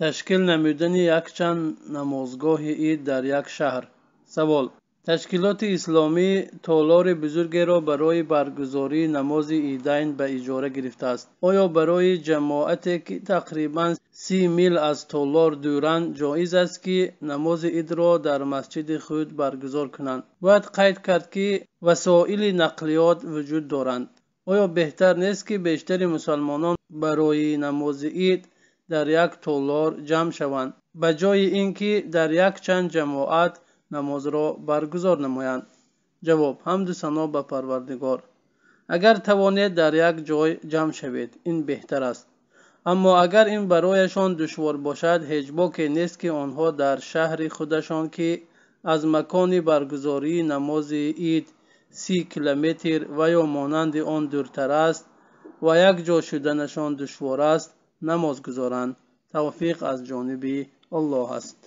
ташкил намудани якчанд намозгоҳи ид дар як шаҳр савол ташкилоти исломӣ толори бузургеро барои баргузории намози идайн ба иҷора гирифтааст оё барои ҷамоате ки тақрибан си мил аз толор дуранд ҷоиз аст ки намози идро дар масҷиди худ баргузор кунанд бояд қайд кард ки васоили нақлиёт вуҷуд доранд оё беҳтар нест ки бештари мусалмонон барои намози ид дар як толор ҷамъ шаванд ба ҷои ин ки дар якчанд ҷамоат намозро баргузор намоянд ҷавоб ҳамду сано ба парвардигор агар тавонед дар як ҷой ҷамъ шавед ин беҳтар аст аммо агар ин барояшон душвор бошад ҳеҷ боке нест ки онҳо дар шаҳри худашон ки аз макони баргузории намози ид с0 километр ва ё монанди он дуртар аст ва як ҷо шуданашон душвор аст намоз гузоранд тавфиқ аз ҷониби аллоҳ аст